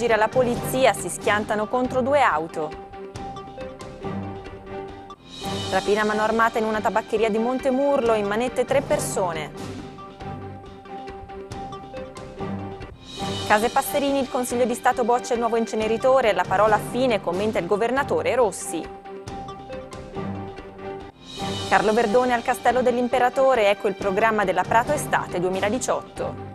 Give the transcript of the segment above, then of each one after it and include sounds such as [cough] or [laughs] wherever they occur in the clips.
fuggire alla polizia si schiantano contro due auto. Rapina mano armata in una tabaccheria di Montemurlo, in manette tre persone. Case Passerini, il Consiglio di Stato boccia il nuovo inceneritore, la parola a fine commenta il governatore Rossi. Carlo Verdone al Castello dell'Imperatore, ecco il programma della Prato Estate 2018.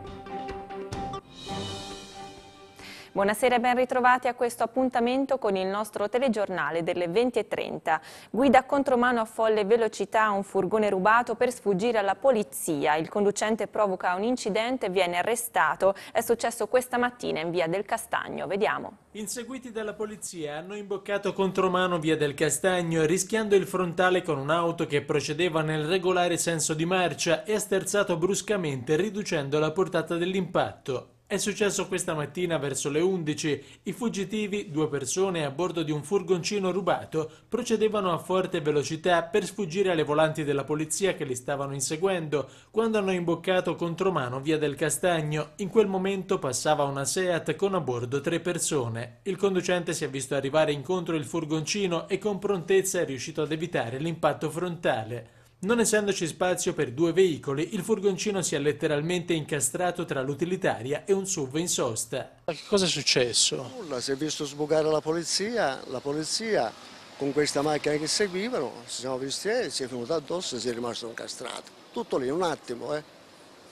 Buonasera e ben ritrovati a questo appuntamento con il nostro telegiornale delle 20.30. Guida contromano a folle velocità un furgone rubato per sfuggire alla polizia. Il conducente provoca un incidente e viene arrestato. È successo questa mattina in via del Castagno. Vediamo. Inseguiti dalla polizia hanno imboccato contromano via del Castagno rischiando il frontale con un'auto che procedeva nel regolare senso di marcia e ha sterzato bruscamente riducendo la portata dell'impatto. È successo questa mattina verso le 11. I fuggitivi, due persone a bordo di un furgoncino rubato, procedevano a forte velocità per sfuggire alle volanti della polizia che li stavano inseguendo, quando hanno imboccato contromano via del Castagno. In quel momento passava una Seat con a bordo tre persone. Il conducente si è visto arrivare incontro il furgoncino e con prontezza è riuscito ad evitare l'impatto frontale. Non essendoci spazio per due veicoli, il furgoncino si è letteralmente incastrato tra l'utilitaria e un SUV in sosta. Che cosa è successo? Nulla, si è visto sbucare la polizia, la polizia con questa macchina che seguivano, si sono visti e eh, si è venuto addosso e si è rimasto incastrato. Tutto lì, un attimo, eh.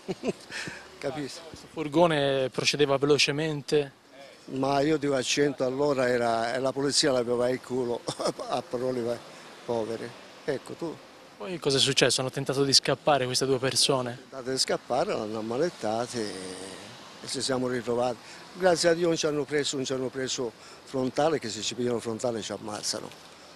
[laughs] Capisci? Ah, questo furgone procedeva velocemente? Ma io dico a 100 all'ora e la polizia l'aveva il culo, [laughs] a parole poveri. Ecco tu. Poi cosa è successo? Hanno tentato di scappare queste due persone? Hanno tentato di scappare, l'hanno ammalettate e ci siamo ritrovati. Grazie a Dio non ci hanno preso, non ci hanno preso frontale, che se ci pigliano frontale ci ammazzano.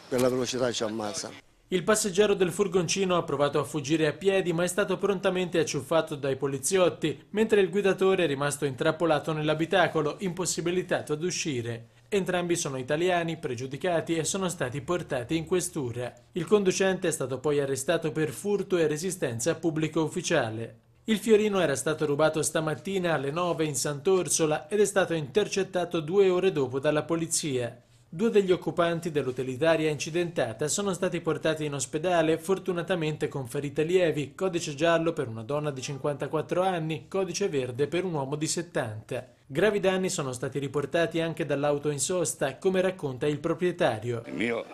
Per la velocità ci ammazzano. Il passeggero del furgoncino ha provato a fuggire a piedi ma è stato prontamente acciuffato dai poliziotti, mentre il guidatore è rimasto intrappolato nell'abitacolo, impossibilitato ad uscire. Entrambi sono italiani, pregiudicati e sono stati portati in questura. Il conducente è stato poi arrestato per furto e resistenza a pubblico ufficiale. Il fiorino era stato rubato stamattina alle 9 in Sant'Orsola ed è stato intercettato due ore dopo dalla polizia. Due degli occupanti dell'utilitaria incidentata sono stati portati in ospedale, fortunatamente con ferite lievi, codice giallo per una donna di 54 anni, codice verde per un uomo di 70. Gravi danni sono stati riportati anche dall'auto in sosta, come racconta il proprietario. Il mio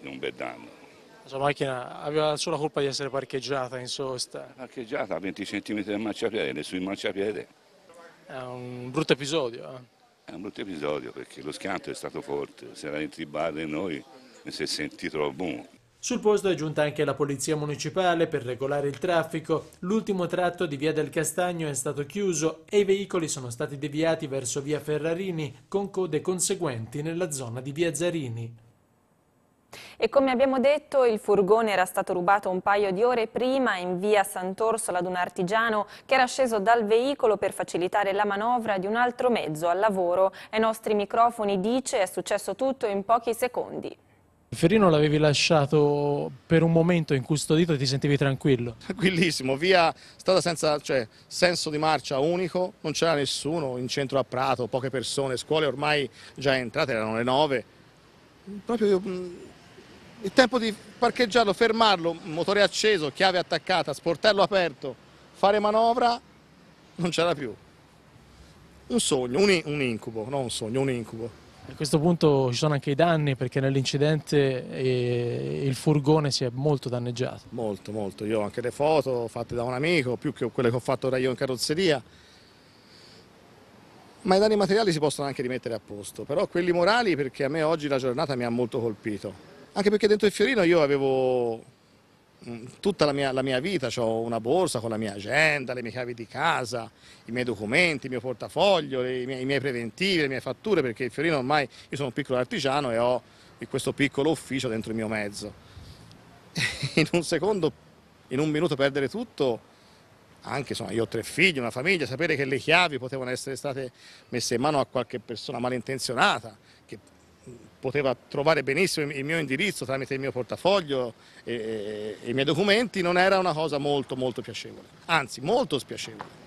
è un bel danno. La sua macchina aveva solo la colpa di essere parcheggiata in sosta. Parcheggiata a 20 cm dal marciapiede, sul marciapiede. È un brutto episodio. Eh? È un brutto episodio perché lo schianto è stato forte, si era entrati in bar e noi e si è sentito il boom. Sul posto è giunta anche la polizia municipale per regolare il traffico, l'ultimo tratto di via del Castagno è stato chiuso e i veicoli sono stati deviati verso via Ferrarini con code conseguenti nella zona di via Zarini. E come abbiamo detto, il furgone era stato rubato un paio di ore prima in via Sant'Orsola ad un artigiano che era sceso dal veicolo per facilitare la manovra di un altro mezzo al lavoro. Ai nostri microfoni dice è successo tutto in pochi secondi. Ferino l'avevi lasciato per un momento incustodito e ti sentivi tranquillo? Tranquillissimo, via stata senza cioè, senso di marcia unico, non c'era nessuno in centro a Prato, poche persone, scuole ormai già entrate, erano le nove. Proprio mm, il tempo di parcheggiarlo, fermarlo, motore acceso, chiave attaccata, sportello aperto, fare manovra, non c'era più. Un sogno, un incubo, non un sogno, un incubo. A questo punto ci sono anche i danni perché nell'incidente eh, il furgone si è molto danneggiato. Molto, molto. Io ho anche le foto fatte da un amico, più che quelle che ho fatto ora io in carrozzeria. Ma i danni materiali si possono anche rimettere a posto, però quelli morali perché a me oggi la giornata mi ha molto colpito. Anche perché dentro il fiorino io avevo tutta la mia, la mia vita, ho una borsa con la mia agenda, le mie chiavi di casa, i miei documenti, il mio portafoglio, i miei, i miei preventivi, le mie fatture, perché il Fiorino ormai io sono un piccolo artigiano e ho questo piccolo ufficio dentro il mio mezzo. [laughs] in un secondo, in un minuto perdere tutto, anche insomma, io ho tre figli, una famiglia, sapere che le chiavi potevano essere state messe in mano a qualche persona malintenzionata, poteva trovare benissimo il mio indirizzo tramite il mio portafoglio e, e i miei documenti, non era una cosa molto molto piacevole, anzi molto spiacevole.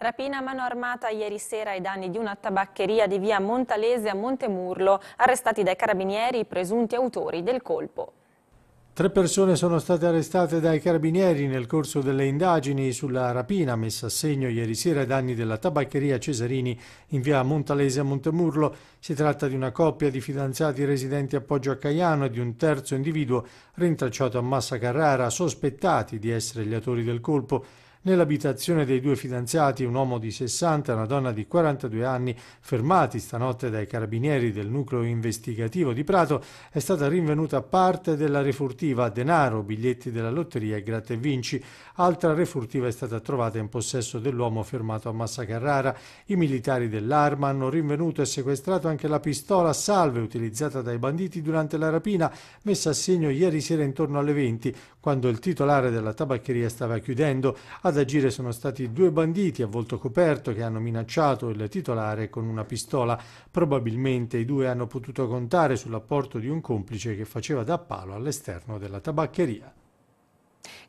Rapina a mano armata ieri sera ai danni di una tabaccheria di via Montalese a Montemurlo, arrestati dai carabinieri i presunti autori del colpo. Tre persone sono state arrestate dai carabinieri nel corso delle indagini sulla rapina messa a segno ieri sera ai danni della tabaccheria Cesarini in via Montalese a Montemurlo. Si tratta di una coppia di fidanzati residenti a Poggio a Caiano e di un terzo individuo rintracciato a Massa Carrara, sospettati di essere gli autori del colpo. Nell'abitazione dei due fidanzati, un uomo di 60 e una donna di 42 anni, fermati stanotte dai carabinieri del nucleo investigativo di Prato, è stata rinvenuta parte della refurtiva, denaro, biglietti della lotteria e gratte vinci. Altra refurtiva è stata trovata in possesso dell'uomo fermato a Massa Carrara. I militari dell'arma hanno rinvenuto e sequestrato anche la pistola salve utilizzata dai banditi durante la rapina, messa a segno ieri sera intorno alle 20, quando il titolare della tabaccheria stava chiudendo. Ad agire sono stati due banditi a volto coperto che hanno minacciato il titolare con una pistola. Probabilmente i due hanno potuto contare sull'apporto di un complice che faceva da palo all'esterno della tabaccheria.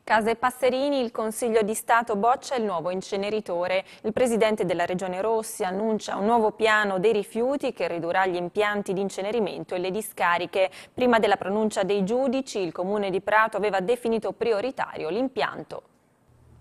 Case Passerini, il Consiglio di Stato boccia il nuovo inceneritore. Il presidente della Regione Rossi annuncia un nuovo piano dei rifiuti che ridurrà gli impianti di incenerimento e le discariche. Prima della pronuncia dei giudici, il comune di Prato aveva definito prioritario l'impianto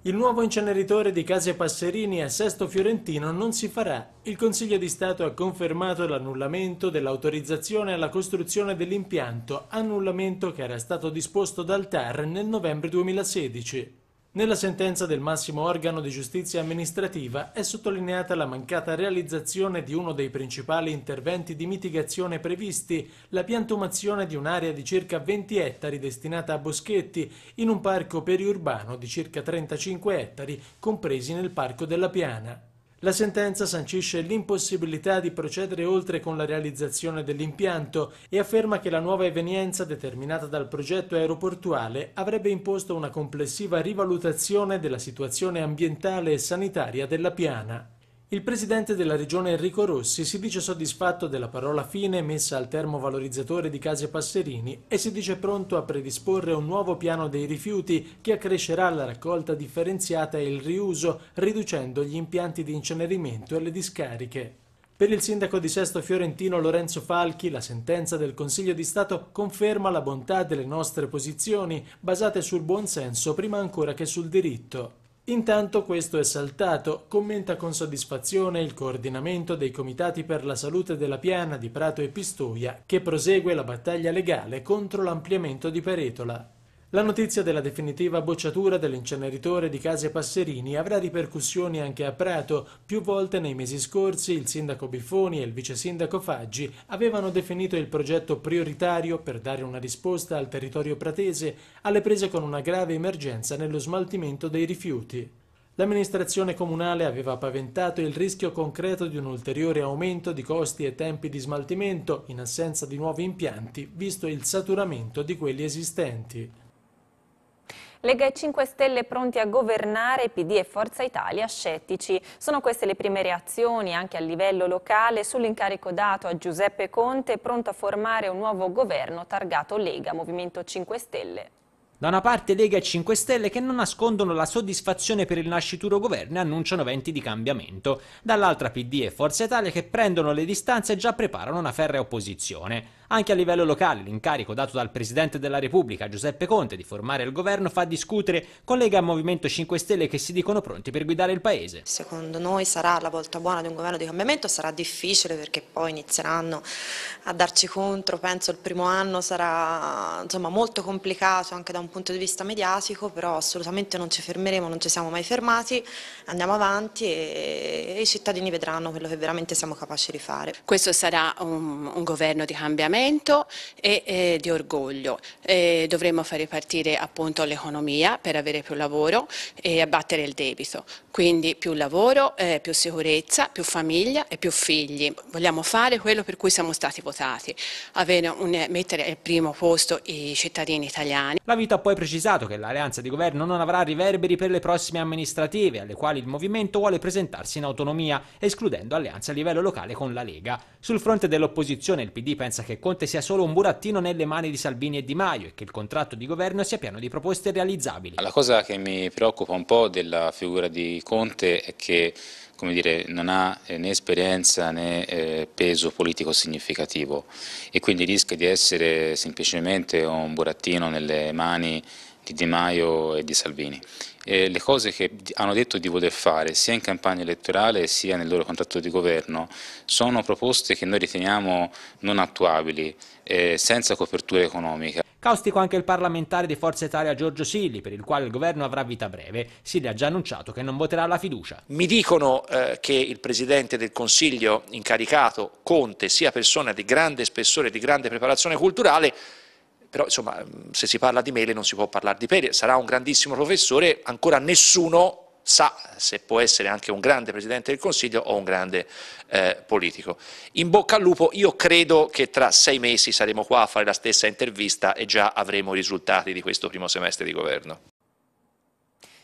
il nuovo inceneritore di Case Passerini a Sesto Fiorentino non si farà. Il Consiglio di Stato ha confermato l'annullamento dell'autorizzazione alla costruzione dell'impianto, annullamento che era stato disposto dal TAR nel novembre 2016. Nella sentenza del massimo organo di giustizia amministrativa è sottolineata la mancata realizzazione di uno dei principali interventi di mitigazione previsti, la piantumazione di un'area di circa 20 ettari destinata a boschetti in un parco periurbano di circa 35 ettari compresi nel Parco della Piana. La sentenza sancisce l'impossibilità di procedere oltre con la realizzazione dell'impianto e afferma che la nuova evenienza determinata dal progetto aeroportuale avrebbe imposto una complessiva rivalutazione della situazione ambientale e sanitaria della piana. Il presidente della regione Enrico Rossi si dice soddisfatto della parola fine messa al termovalorizzatore di Case Passerini e si dice pronto a predisporre un nuovo piano dei rifiuti che accrescerà la raccolta differenziata e il riuso, riducendo gli impianti di incenerimento e le discariche. Per il sindaco di Sesto Fiorentino Lorenzo Falchi la sentenza del Consiglio di Stato conferma la bontà delle nostre posizioni, basate sul buonsenso prima ancora che sul diritto. Intanto questo è saltato, commenta con soddisfazione il coordinamento dei comitati per la salute della Piana di Prato e Pistoia, che prosegue la battaglia legale contro l'ampliamento di Peretola. La notizia della definitiva bocciatura dell'inceneritore di Case Passerini avrà ripercussioni anche a Prato. Più volte nei mesi scorsi il sindaco Biffoni e il vice sindaco Faggi avevano definito il progetto prioritario per dare una risposta al territorio pratese alle prese con una grave emergenza nello smaltimento dei rifiuti. L'amministrazione comunale aveva paventato il rischio concreto di un ulteriore aumento di costi e tempi di smaltimento in assenza di nuovi impianti, visto il saturamento di quelli esistenti. Lega e 5 Stelle pronti a governare, PD e Forza Italia scettici. Sono queste le prime reazioni anche a livello locale sull'incarico dato a Giuseppe Conte pronto a formare un nuovo governo targato Lega, Movimento 5 Stelle. Da una parte Lega e 5 Stelle che non nascondono la soddisfazione per il nascituro governo e annunciano venti di cambiamento, dall'altra PD e Forza Italia che prendono le distanze e già preparano una ferrea opposizione. Anche a livello locale l'incarico dato dal Presidente della Repubblica Giuseppe Conte di formare il governo fa discutere con collega al Movimento 5 Stelle che si dicono pronti per guidare il Paese. Secondo noi sarà la volta buona di un governo di cambiamento, sarà difficile perché poi inizieranno a darci contro, penso il primo anno sarà insomma, molto complicato anche da un punto di vista mediatico, però assolutamente non ci fermeremo, non ci siamo mai fermati, andiamo avanti e, e i cittadini vedranno quello che veramente siamo capaci di fare. Questo sarà un, un governo di cambiamento smarrimento e eh, di orgoglio. Eh, dovremmo fare ripartire appunto l'economia per avere più lavoro e abbattere il debito. Quindi più lavoro, eh, più sicurezza, più famiglia e più figli. Vogliamo fare quello per cui siamo stati votati, un, mettere al primo posto i cittadini italiani. La vita ha poi precisato che l'alleanza di governo non avrà riverberi per le prossime amministrative, alle quali il movimento vuole presentarsi in autonomia, escludendo alleanze a livello locale con la Lega. Sul fronte dell'opposizione il PD pensa che Conte sia solo un burattino nelle mani di Salvini e Di Maio e che il contratto di governo sia pieno di proposte realizzabili. La cosa che mi preoccupa un po' della figura di Conte è che come dire, non ha eh, né esperienza né eh, peso politico significativo e quindi rischia di essere semplicemente un burattino nelle mani di Di Maio e di Salvini. E le cose che hanno detto di voler fare sia in campagna elettorale sia nel loro contratto di governo sono proposte che noi riteniamo non attuabili, eh, senza copertura economica. Caustico anche il parlamentare di Forza Italia Giorgio Silli, per il quale il governo avrà vita breve. Silli ha già annunciato che non voterà la fiducia. Mi dicono eh, che il presidente del Consiglio incaricato, Conte, sia persona di grande spessore, e di grande preparazione culturale, però insomma se si parla di Mele non si può parlare di Pele, sarà un grandissimo professore, ancora nessuno sa se può essere anche un grande Presidente del Consiglio o un grande eh, politico. In bocca al lupo, io credo che tra sei mesi saremo qua a fare la stessa intervista e già avremo i risultati di questo primo semestre di governo.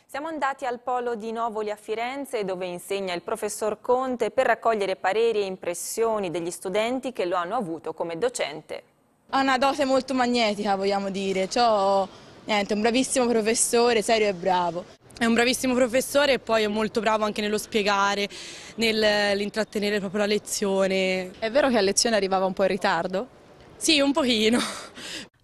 Siamo andati al polo di Novoli a Firenze dove insegna il professor Conte per raccogliere pareri e impressioni degli studenti che lo hanno avuto come docente. Ha una dote molto magnetica, vogliamo dire. Ciò, niente, un bravissimo professore, serio e bravo. È un bravissimo professore e poi è molto bravo anche nello spiegare, nell'intrattenere proprio la lezione. È vero che a lezione arrivava un po' in ritardo? Sì, un pochino.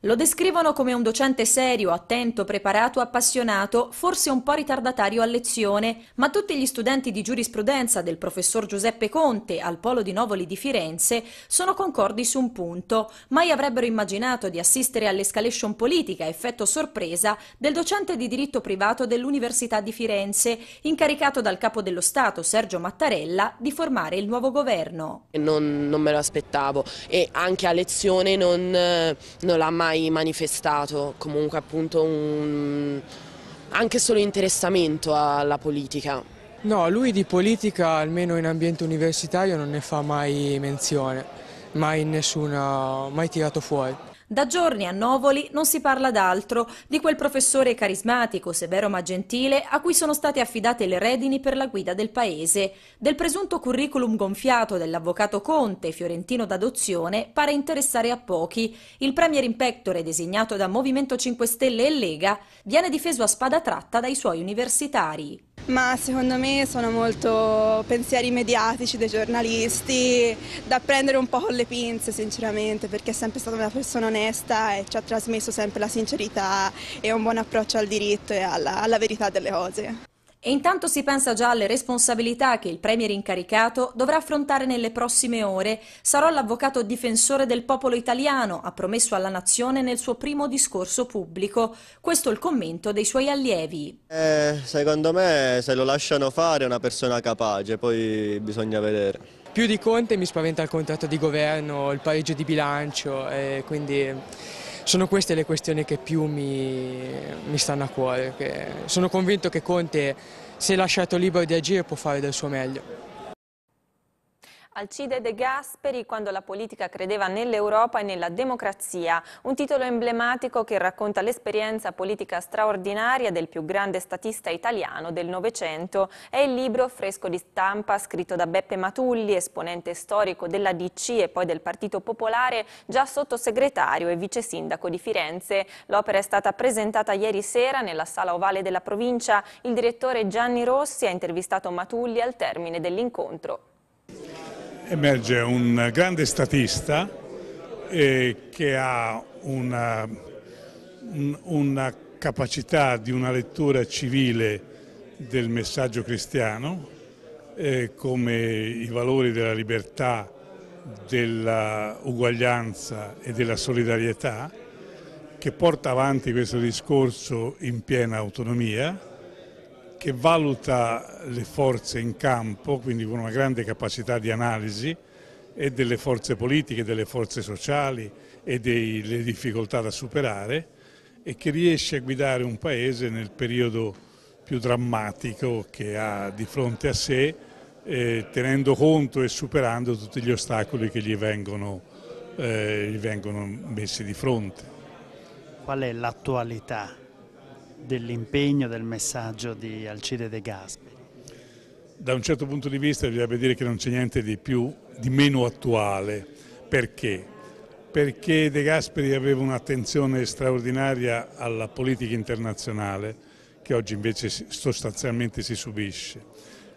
Lo descrivono come un docente serio, attento, preparato, appassionato, forse un po' ritardatario a lezione, ma tutti gli studenti di giurisprudenza del professor Giuseppe Conte al Polo di Novoli di Firenze sono concordi su un punto. Mai avrebbero immaginato di assistere all'escalation politica, effetto sorpresa, del docente di diritto privato dell'Università di Firenze, incaricato dal capo dello Stato Sergio Mattarella di formare il nuovo governo. Non, non me lo aspettavo e anche a lezione non, eh, non l'ha mai mai manifestato comunque appunto un, anche solo interessamento alla politica. No, lui di politica, almeno in ambiente universitario, non ne fa mai menzione, mai, nessuna, mai tirato fuori. Da giorni a Novoli non si parla d'altro, di quel professore carismatico, severo ma gentile, a cui sono state affidate le redini per la guida del paese. Del presunto curriculum gonfiato dell'avvocato Conte, fiorentino d'adozione, pare interessare a pochi. Il premier in pectore, designato da Movimento 5 Stelle e Lega, viene difeso a spada tratta dai suoi universitari. Ma secondo me sono molto pensieri mediatici dei giornalisti, da prendere un po' con le pinze sinceramente, perché è sempre stata una persona onesta onesta e ci ha trasmesso sempre la sincerità e un buon approccio al diritto e alla, alla verità delle cose. E intanto si pensa già alle responsabilità che il Premier incaricato dovrà affrontare nelle prossime ore. Sarò l'avvocato difensore del popolo italiano, ha promesso alla nazione nel suo primo discorso pubblico. Questo è il commento dei suoi allievi. Eh, secondo me se lo lasciano fare è una persona capace, poi bisogna vedere. Più di Conte mi spaventa il contratto di governo, il pareggio di bilancio, quindi sono queste le questioni che più mi, mi stanno a cuore. Sono convinto che Conte, se lasciato libero di agire, può fare del suo meglio. Alcide De Gasperi quando la politica credeva nell'Europa e nella democrazia, un titolo emblematico che racconta l'esperienza politica straordinaria del più grande statista italiano del Novecento. È il libro fresco di stampa scritto da Beppe Matulli, esponente storico della DC e poi del Partito Popolare, già sottosegretario e vice sindaco di Firenze. L'opera è stata presentata ieri sera nella sala ovale della provincia. Il direttore Gianni Rossi ha intervistato Matulli al termine dell'incontro emerge un grande statista eh, che ha una, una capacità di una lettura civile del messaggio cristiano eh, come i valori della libertà, dell'uguaglianza e della solidarietà che porta avanti questo discorso in piena autonomia che valuta le forze in campo, quindi con una grande capacità di analisi e delle forze politiche, delle forze sociali e delle difficoltà da superare e che riesce a guidare un paese nel periodo più drammatico che ha di fronte a sé, eh, tenendo conto e superando tutti gli ostacoli che gli vengono, eh, gli vengono messi di fronte. Qual è l'attualità dell'impegno del messaggio di Alcide De Gasperi? Da un certo punto di vista bisogna dire che non c'è niente di, più, di meno attuale. Perché? Perché De Gasperi aveva un'attenzione straordinaria alla politica internazionale che oggi invece sostanzialmente si subisce.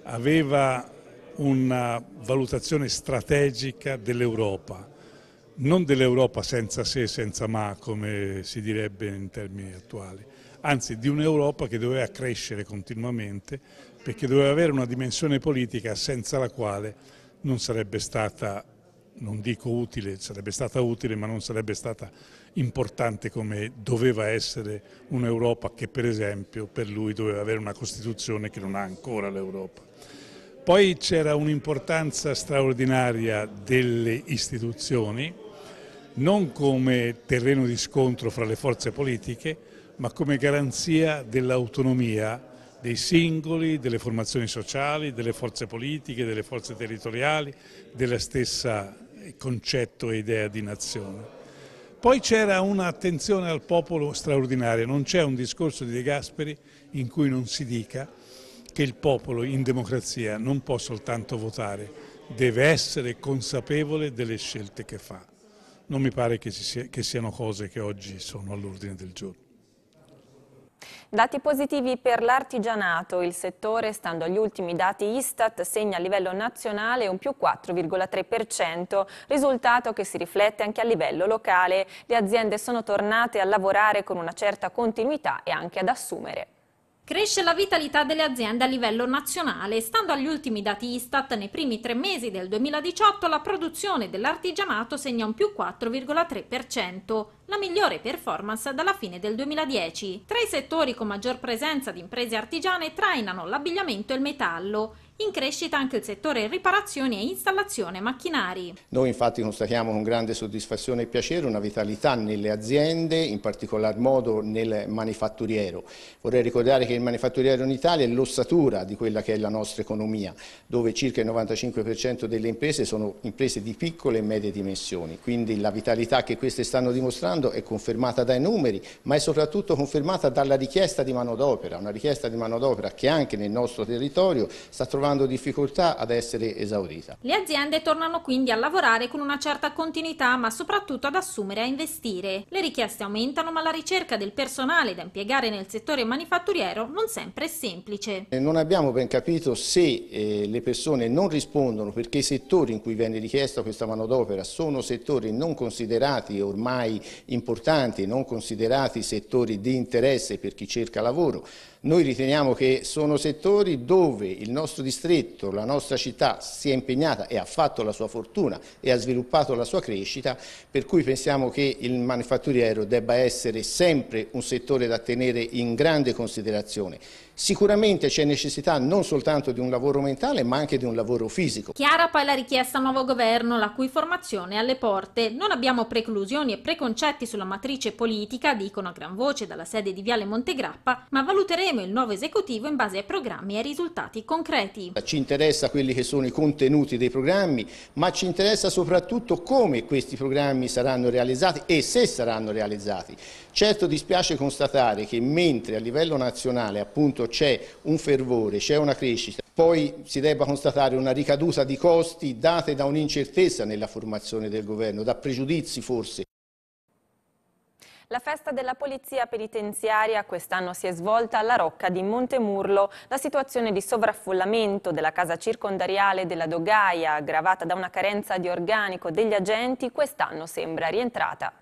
Aveva una valutazione strategica dell'Europa, non dell'Europa senza sé, senza ma, come si direbbe in termini attuali, anzi di un'Europa che doveva crescere continuamente perché doveva avere una dimensione politica senza la quale non sarebbe stata, non dico utile, sarebbe stata utile ma non sarebbe stata importante come doveva essere un'Europa che per esempio per lui doveva avere una Costituzione che non ha ancora l'Europa. Poi c'era un'importanza straordinaria delle istituzioni, non come terreno di scontro fra le forze politiche, ma come garanzia dell'autonomia dei singoli, delle formazioni sociali, delle forze politiche, delle forze territoriali, della stessa concetto e idea di nazione. Poi c'era un'attenzione al popolo straordinaria, non c'è un discorso di De Gasperi in cui non si dica che il popolo in democrazia non può soltanto votare, deve essere consapevole delle scelte che fa. Non mi pare che, sia, che siano cose che oggi sono all'ordine del giorno. Dati positivi per l'artigianato, il settore, stando agli ultimi dati Istat, segna a livello nazionale un più 4,3%, risultato che si riflette anche a livello locale. Le aziende sono tornate a lavorare con una certa continuità e anche ad assumere. Cresce la vitalità delle aziende a livello nazionale. Stando agli ultimi dati Istat, nei primi tre mesi del 2018 la produzione dell'artigianato segna un più 4,3%, la migliore performance dalla fine del 2010. Tra i settori con maggior presenza di imprese artigiane trainano l'abbigliamento e il metallo. In crescita anche il settore riparazioni e installazione macchinari. Noi infatti constatiamo con grande soddisfazione e piacere una vitalità nelle aziende, in particolar modo nel manifatturiero. Vorrei ricordare che il manifatturiero in Italia è l'ossatura di quella che è la nostra economia, dove circa il 95% delle imprese sono imprese di piccole e medie dimensioni. Quindi la vitalità che queste stanno dimostrando è confermata dai numeri, ma è soprattutto confermata dalla richiesta di manodopera, una richiesta di manodopera che anche nel nostro territorio sta trovando trovando difficoltà ad essere esaurita. Le aziende tornano quindi a lavorare con una certa continuità ma soprattutto ad assumere e a investire. Le richieste aumentano ma la ricerca del personale da impiegare nel settore manifatturiero non sempre è semplice. Eh, non abbiamo ben capito se eh, le persone non rispondono perché i settori in cui viene richiesta questa manodopera sono settori non considerati ormai importanti, non considerati settori di interesse per chi cerca lavoro noi riteniamo che sono settori dove il nostro distretto, la nostra città si è impegnata e ha fatto la sua fortuna e ha sviluppato la sua crescita, per cui pensiamo che il manifatturiero debba essere sempre un settore da tenere in grande considerazione. Sicuramente c'è necessità non soltanto di un lavoro mentale ma anche di un lavoro fisico. Chiara poi la richiesta al nuovo governo la cui formazione è alle porte. Non abbiamo preclusioni e preconcetti sulla matrice politica, dicono a gran voce dalla sede di Viale Montegrappa, ma valuteremo il nuovo esecutivo in base ai programmi e ai risultati concreti. Ci interessa quelli che sono i contenuti dei programmi ma ci interessa soprattutto come questi programmi saranno realizzati e se saranno realizzati. Certo dispiace constatare che mentre a livello nazionale appunto c'è un fervore, c'è una crescita, poi si debba constatare una ricaduta di costi date da un'incertezza nella formazione del governo, da pregiudizi forse. La festa della polizia penitenziaria quest'anno si è svolta alla Rocca di Montemurlo. La situazione di sovraffollamento della casa circondariale della Dogaia, aggravata da una carenza di organico degli agenti, quest'anno sembra rientrata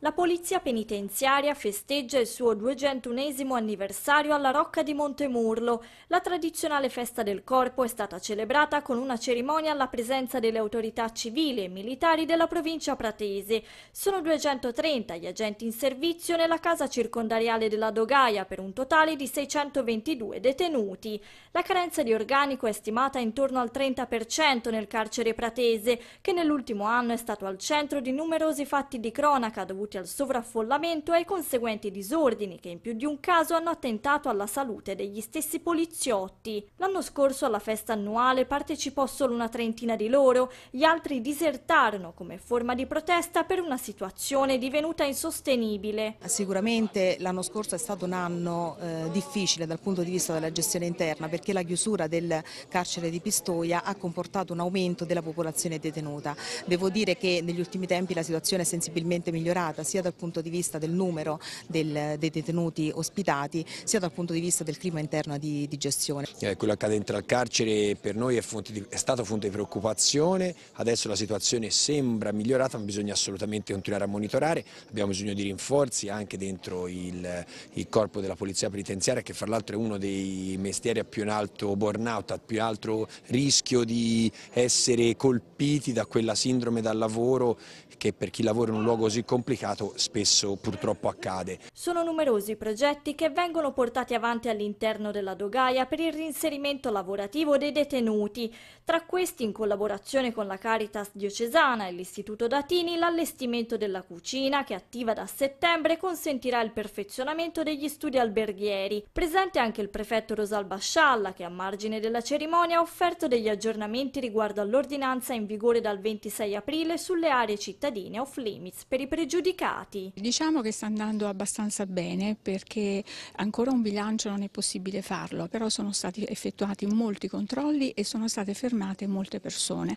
la polizia penitenziaria festeggia il suo 201 anniversario alla Rocca di Montemurlo. La tradizionale festa del corpo è stata celebrata con una cerimonia alla presenza delle autorità civili e militari della provincia pratese. Sono 230 gli agenti in servizio nella casa circondariale della Dogaia per un totale di 622 detenuti. La carenza di organico è stimata intorno al 30% nel carcere pratese, che nell'ultimo anno è stato al centro di numerosi fatti di cronaca dovuti dovuti al sovraffollamento e ai conseguenti disordini che in più di un caso hanno attentato alla salute degli stessi poliziotti. L'anno scorso alla festa annuale partecipò solo una trentina di loro, gli altri disertarono come forma di protesta per una situazione divenuta insostenibile. Sicuramente l'anno scorso è stato un anno eh, difficile dal punto di vista della gestione interna perché la chiusura del carcere di Pistoia ha comportato un aumento della popolazione detenuta. Devo dire che negli ultimi tempi la situazione è sensibilmente migliorata stata sia dal punto di vista del numero del, dei detenuti ospitati sia dal punto di vista del clima interno di, di gestione. Eh, quello che accade dentro al carcere per noi è, di, è stata fonte di preoccupazione, adesso la situazione sembra migliorata ma bisogna assolutamente continuare a monitorare, abbiamo bisogno di rinforzi anche dentro il, il corpo della polizia penitenziaria che fra l'altro è uno dei mestieri a più in alto burnout, a più alto rischio di essere colpiti da quella sindrome dal lavoro che per chi lavora in un luogo così complicato mercato spesso purtroppo accade. Sono numerosi i progetti che vengono portati avanti all'interno della dogaia per il reinserimento lavorativo dei detenuti. Tra questi, in collaborazione con la Caritas diocesana e l'Istituto Datini, l'allestimento della cucina, che attiva da settembre, consentirà il perfezionamento degli studi alberghieri. Presente anche il prefetto Rosalba Scialla, che a margine della cerimonia ha offerto degli aggiornamenti riguardo all'ordinanza in vigore dal 26 aprile sulle aree cittadine off limits per i pregiudicati indicati. Diciamo che sta andando abbastanza bene perché ancora un bilancio non è possibile farlo, però sono stati effettuati molti controlli e sono state fermate molte persone.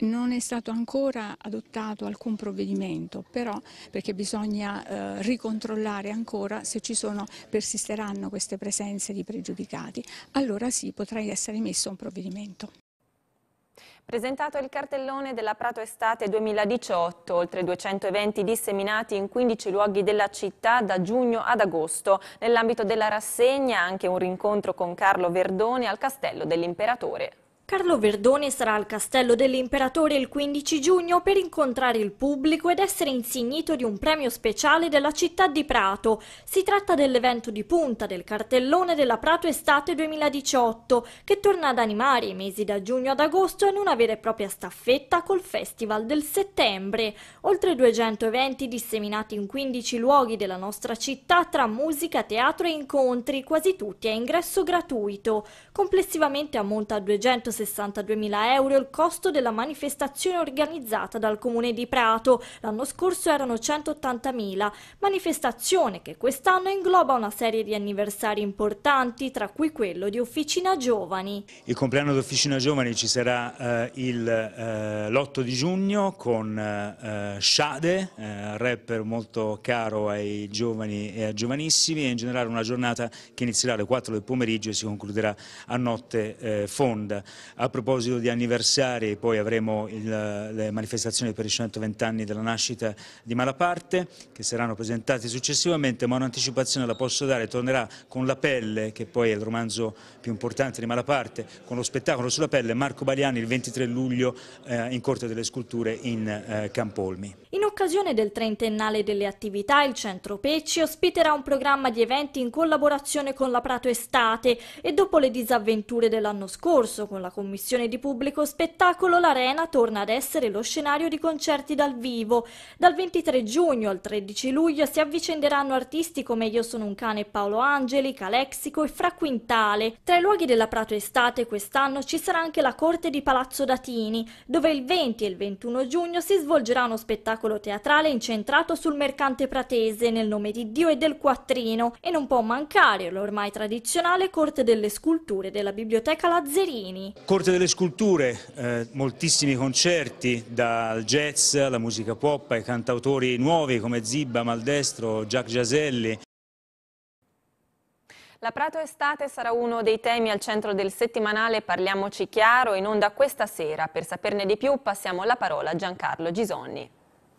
Non è stato ancora adottato alcun provvedimento, però perché bisogna eh, ricontrollare ancora se ci sono, persisteranno queste presenze di pregiudicati, allora sì potrà essere messo un provvedimento. Presentato il cartellone della Prato Estate 2018, oltre 200 eventi disseminati in 15 luoghi della città da giugno ad agosto. Nell'ambito della rassegna anche un rincontro con Carlo Verdone al Castello dell'Imperatore. Carlo Verdone sarà al Castello dell'Imperatore il 15 giugno per incontrare il pubblico ed essere insignito di un premio speciale della città di Prato. Si tratta dell'evento di punta del cartellone della Prato Estate 2018, che torna ad animare i mesi da giugno ad agosto in una vera e propria staffetta col Festival del settembre. Oltre 200 eventi disseminati in 15 luoghi della nostra città tra musica, teatro e incontri, quasi tutti a ingresso gratuito. Complessivamente ammonta a 200 162.000 euro il costo della manifestazione organizzata dal Comune di Prato. L'anno scorso erano 180.000. Manifestazione che quest'anno ingloba una serie di anniversari importanti, tra cui quello di Officina Giovani. Il compleanno di Officina Giovani ci sarà eh, l'8 eh, di giugno con eh, Shade, eh, rapper molto caro ai giovani e a giovanissimi, e in generale una giornata che inizierà alle 4 del pomeriggio e si concluderà a notte eh, fonda. A proposito di anniversari, poi avremo il, le manifestazioni per i 120 anni della nascita di Malaparte, che saranno presentate successivamente, ma un'anticipazione la posso dare, tornerà con La pelle, che poi è il romanzo più importante di Malaparte, con lo spettacolo sulla pelle, Marco Baliani il 23 luglio eh, in Corte delle Sculture in eh, Campolmi. In occasione del trentennale delle attività, il Centro Pecci ospiterà un programma di eventi in collaborazione con la Prato Estate e dopo le disavventure dell'anno scorso con la Commissione di Pubblico Spettacolo, l'Arena torna ad essere lo scenario di concerti dal vivo. Dal 23 giugno al 13 luglio si avvicenderanno artisti come Io sono un cane Paolo Angeli, Calexico e Fra Quintale. Tra i luoghi della Prato Estate quest'anno ci sarà anche la Corte di Palazzo Datini, dove il 20 e il 21 giugno si svolgerà uno spettacolo teatrale incentrato sul mercante pratese nel nome di Dio e del Quattrino e non può mancare l'ormai tradizionale Corte delle Sculture della Biblioteca Lazzerini. Corte delle Sculture, eh, moltissimi concerti dal jazz alla musica pop ai cantautori nuovi come Zibba, Maldestro, Jack Giaselli. La Prato Estate sarà uno dei temi al centro del settimanale Parliamoci Chiaro in onda questa sera. Per saperne di più passiamo la parola a Giancarlo Gisonni.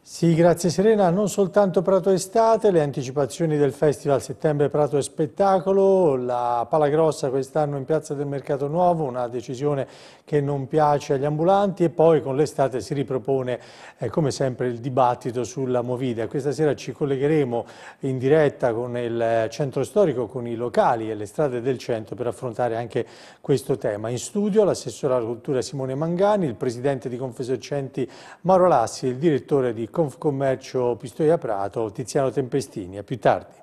Sì, grazie Serena. Non soltanto Prato Estate, le anticipazioni del Festival Settembre Prato e Spettacolo, la pala grossa quest'anno in Piazza del Mercato Nuovo, una decisione che non piace agli ambulanti e poi con l'estate si ripropone eh, come sempre il dibattito sulla Movida. Questa sera ci collegheremo in diretta con il eh, centro storico, con i locali e le strade del centro per affrontare anche questo tema. In studio l'assessore alla cultura Simone Mangani, il presidente di Confesercenti Mauro Lassi, il direttore di Confcommercio Pistoia Prato, Tiziano Tempestini. A più tardi.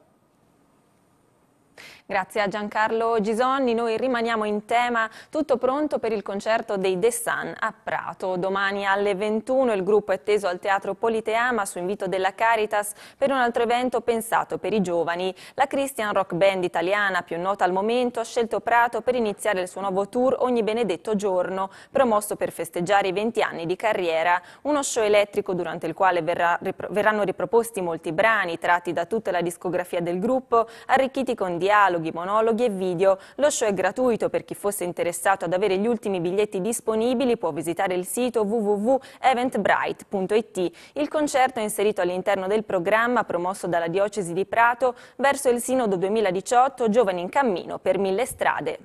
Grazie a Giancarlo Gisonni, noi rimaniamo in tema tutto pronto per il concerto dei The Sun a Prato. Domani alle 21 il gruppo è teso al Teatro Politeama su invito della Caritas per un altro evento pensato per i giovani. La Christian Rock Band italiana, più nota al momento, ha scelto Prato per iniziare il suo nuovo tour Ogni Benedetto Giorno, promosso per festeggiare i 20 anni di carriera. Uno show elettrico durante il quale verrà, verranno riproposti molti brani tratti da tutta la discografia del gruppo, arricchiti con dialoghi dialoghi, monologhi e video. Lo show è gratuito per chi fosse interessato ad avere gli ultimi biglietti disponibili può visitare il sito www.eventbrite.it. Il concerto è inserito all'interno del programma promosso dalla Diocesi di Prato verso il Sinodo 2018 Giovani in Cammino per mille strade.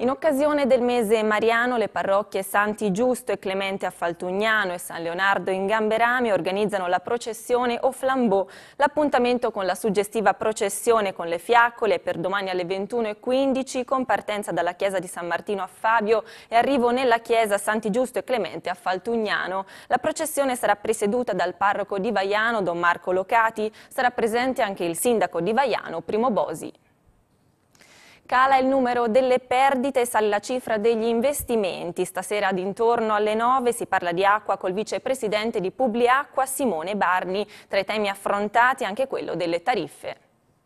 In occasione del mese mariano, le parrocchie Santi Giusto e Clemente a Faltugnano e San Leonardo in Gamberame organizzano la processione o flambeau, l'appuntamento con la suggestiva processione con le fiaccole per domani alle 21.15 con partenza dalla chiesa di San Martino a Fabio e arrivo nella chiesa Santi Giusto e Clemente a Faltugnano. La processione sarà presieduta dal parroco di Vaiano, Don Marco Locati, sarà presente anche il sindaco di Vaiano, Primo Bosi. Cala il numero delle perdite e sale la cifra degli investimenti. Stasera ad intorno alle 9 si parla di acqua col vicepresidente di Publiacqua Simone Barni. Tra i temi affrontati anche quello delle tariffe.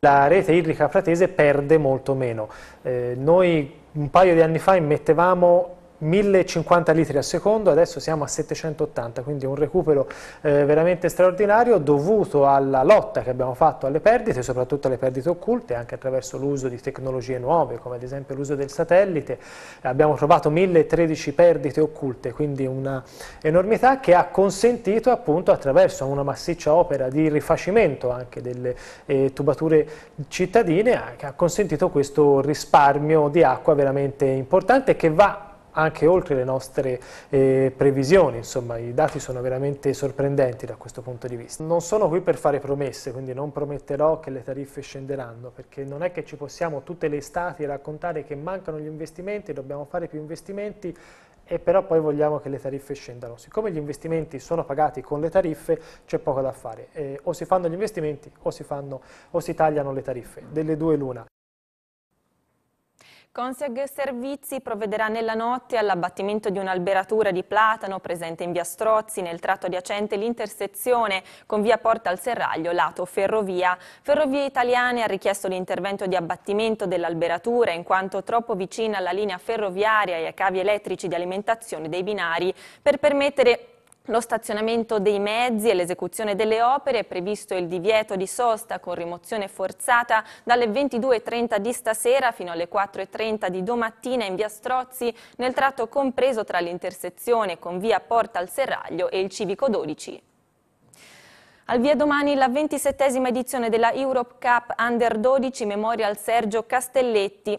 La rete idrica fratese perde molto meno. Eh, noi un paio di anni fa immettevamo 1050 litri al secondo, adesso siamo a 780, quindi un recupero eh, veramente straordinario dovuto alla lotta che abbiamo fatto alle perdite, soprattutto alle perdite occulte, anche attraverso l'uso di tecnologie nuove, come ad esempio l'uso del satellite. Abbiamo trovato 1013 perdite occulte, quindi una enormità che ha consentito appunto attraverso una massiccia opera di rifacimento anche delle eh, tubature cittadine, ha consentito questo risparmio di acqua veramente importante che va anche oltre le nostre eh, previsioni, insomma i dati sono veramente sorprendenti da questo punto di vista. Non sono qui per fare promesse, quindi non prometterò che le tariffe scenderanno, perché non è che ci possiamo tutte le estati raccontare che mancano gli investimenti, dobbiamo fare più investimenti, e però poi vogliamo che le tariffe scendano. Siccome gli investimenti sono pagati con le tariffe, c'è poco da fare. Eh, o si fanno gli investimenti o si, fanno, o si tagliano le tariffe, delle due l'una. Conseg Servizi provvederà nella notte all'abbattimento di un'alberatura di platano presente in via Strozzi nel tratto adiacente l'intersezione con via Porta al Serraglio lato ferrovia. Ferrovie Italiane ha richiesto l'intervento di abbattimento dell'alberatura in quanto troppo vicina alla linea ferroviaria e ai cavi elettrici di alimentazione dei binari per permettere lo stazionamento dei mezzi e l'esecuzione delle opere è previsto il divieto di sosta con rimozione forzata dalle 22.30 di stasera fino alle 4.30 di domattina in via Strozzi nel tratto compreso tra l'intersezione con via Porta al Serraglio e il Civico 12. Al via domani la 27esima edizione della Europe Cup Under 12 Memorial Sergio Castelletti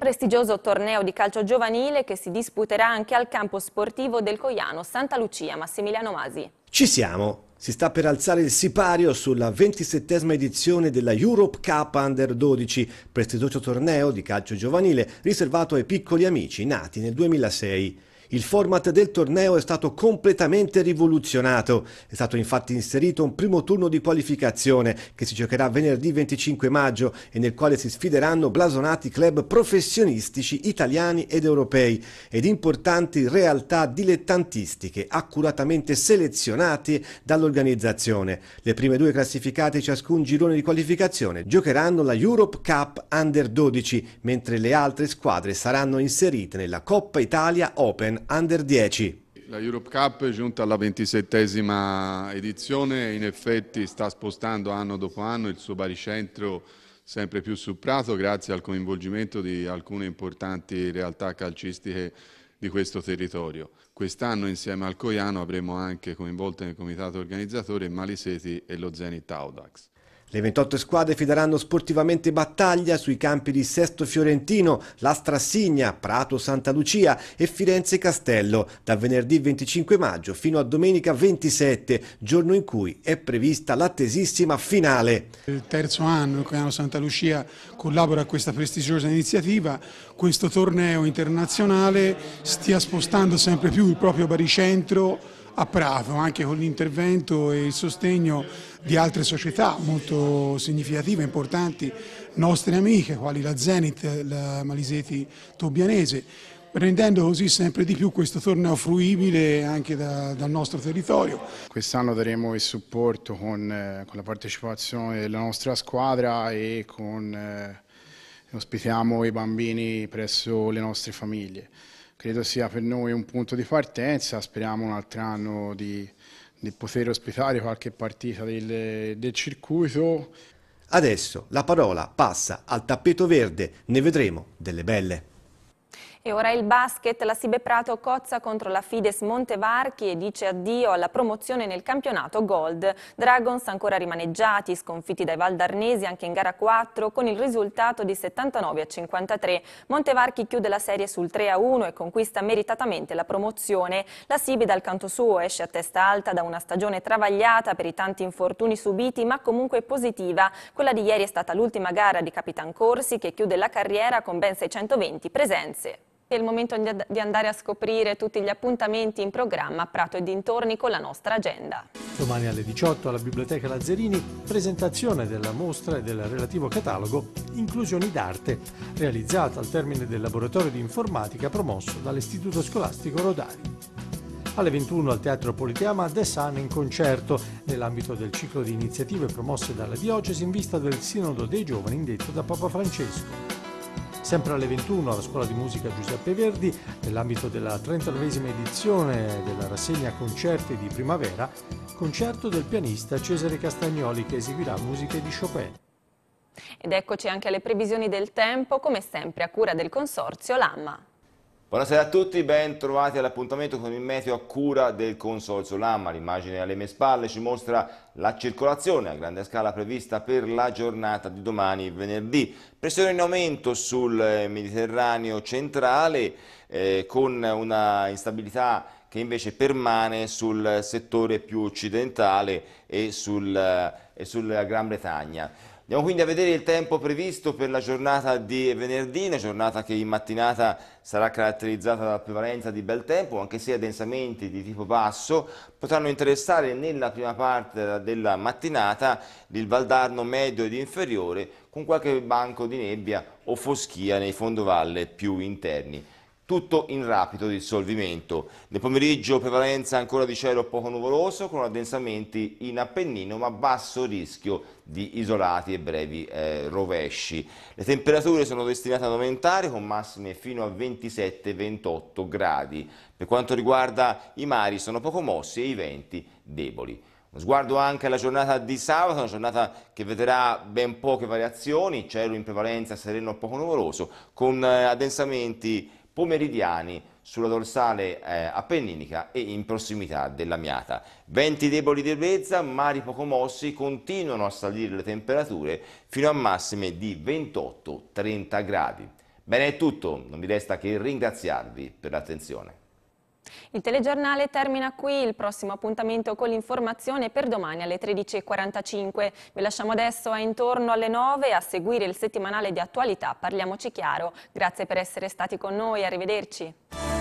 Prestigioso torneo di calcio giovanile che si disputerà anche al campo sportivo del Coiano Santa Lucia, Massimiliano Masi. Ci siamo! Si sta per alzare il sipario sulla 27 edizione della Europe Cup Under 12, prestigioso torneo di calcio giovanile riservato ai piccoli amici nati nel 2006. Il format del torneo è stato completamente rivoluzionato. È stato infatti inserito un primo turno di qualificazione che si giocherà venerdì 25 maggio e nel quale si sfideranno blasonati club professionistici italiani ed europei ed importanti realtà dilettantistiche accuratamente selezionate dall'organizzazione. Le prime due classificate ciascun girone di qualificazione giocheranno la Europe Cup Under 12, mentre le altre squadre saranno inserite nella Coppa Italia Open Under 10. La Europe Cup è giunta alla ventisettesima edizione e in effetti sta spostando anno dopo anno il suo baricentro sempre più su Prato grazie al coinvolgimento di alcune importanti realtà calcistiche di questo territorio. Quest'anno insieme al Coiano avremo anche coinvolto nel comitato organizzatore Maliseti e lo Zenit Audax. Le 28 squadre fideranno sportivamente battaglia sui campi di Sesto Fiorentino, La Strassigna, Prato Santa Lucia e Firenze Castello da venerdì 25 maggio fino a domenica 27, giorno in cui è prevista l'attesissima finale. Il terzo anno in cui Anno Santa Lucia collabora a questa prestigiosa iniziativa, questo torneo internazionale stia spostando sempre più il proprio baricentro a Prato, anche con l'intervento e il sostegno di altre società molto significative, importanti, nostre amiche, quali la Zenit, la Maliseti Tobbianese, rendendo così sempre di più questo torneo fruibile anche da, dal nostro territorio. Quest'anno daremo il supporto con, eh, con, la partecipazione della nostra squadra e con, eh, ospitiamo i bambini presso le nostre famiglie credo sia per noi un punto di partenza, speriamo un altro anno di, di poter ospitare qualche partita del, del circuito. Adesso la parola passa al tappeto verde, ne vedremo delle belle. E ora il basket, la Sibe Prato cozza contro la Fides Montevarchi e dice addio alla promozione nel campionato Gold. Dragons ancora rimaneggiati, sconfitti dai Valdarnesi anche in gara 4 con il risultato di 79 a 53. Montevarchi chiude la serie sul 3 a 1 e conquista meritatamente la promozione. La Sibe dal canto suo esce a testa alta da una stagione travagliata per i tanti infortuni subiti ma comunque positiva. Quella di ieri è stata l'ultima gara di Capitan Corsi che chiude la carriera con ben 620 presenze è il momento di andare a scoprire tutti gli appuntamenti in programma a Prato e dintorni con la nostra agenda. Domani alle 18 alla Biblioteca Lazzerini presentazione della mostra e del relativo catalogo Inclusioni d'arte, realizzata al termine del laboratorio di informatica promosso dall'Istituto Scolastico Rodari. Alle 21 al Teatro Politeama De San in concerto, nell'ambito del ciclo di iniziative promosse dalla Diocesi in vista del Sinodo dei Giovani indetto da Papa Francesco. Sempre alle 21 alla Scuola di Musica Giuseppe Verdi, nell'ambito della 39esima edizione della rassegna Concerti di Primavera, concerto del pianista Cesare Castagnoli che eseguirà musiche di Chopin. Ed eccoci anche alle previsioni del tempo, come sempre a cura del Consorzio Lamma. Buonasera a tutti, ben trovati all'appuntamento con il meteo a cura del Consorzio Lama. L'immagine alle mie spalle ci mostra la circolazione a grande scala prevista per la giornata di domani venerdì. Pressione in aumento sul eh, Mediterraneo centrale eh, con una instabilità che invece permane sul settore più occidentale e, sul, eh, e sulla Gran Bretagna. Andiamo quindi a vedere il tempo previsto per la giornata di venerdì, una giornata che in mattinata sarà caratterizzata dalla prevalenza di bel tempo, anche se addensamenti di tipo basso potranno interessare nella prima parte della mattinata il Valdarno medio ed inferiore con qualche banco di nebbia o foschia nei fondovalle più interni tutto in rapido dissolvimento. Nel pomeriggio prevalenza ancora di cielo poco nuvoloso con addensamenti in Appennino ma basso rischio di isolati e brevi eh, rovesci. Le temperature sono destinate ad aumentare con massime fino a 27-28 gradi. Per quanto riguarda i mari sono poco mossi e i venti deboli. Uno sguardo anche alla giornata di sabato, una giornata che vedrà ben poche variazioni, cielo in prevalenza sereno o poco nuvoloso, con eh, addensamenti pomeridiani sulla dorsale eh, appenninica e in prossimità della Miata. Venti deboli di brezza, mari poco mossi, continuano a salire le temperature fino a massime di 28-30 gradi. Bene è tutto, non mi resta che ringraziarvi per l'attenzione. Il telegiornale termina qui, il prossimo appuntamento con l'informazione per domani alle 13.45. Vi lasciamo adesso a intorno alle 9 a seguire il settimanale di attualità Parliamoci Chiaro. Grazie per essere stati con noi, arrivederci.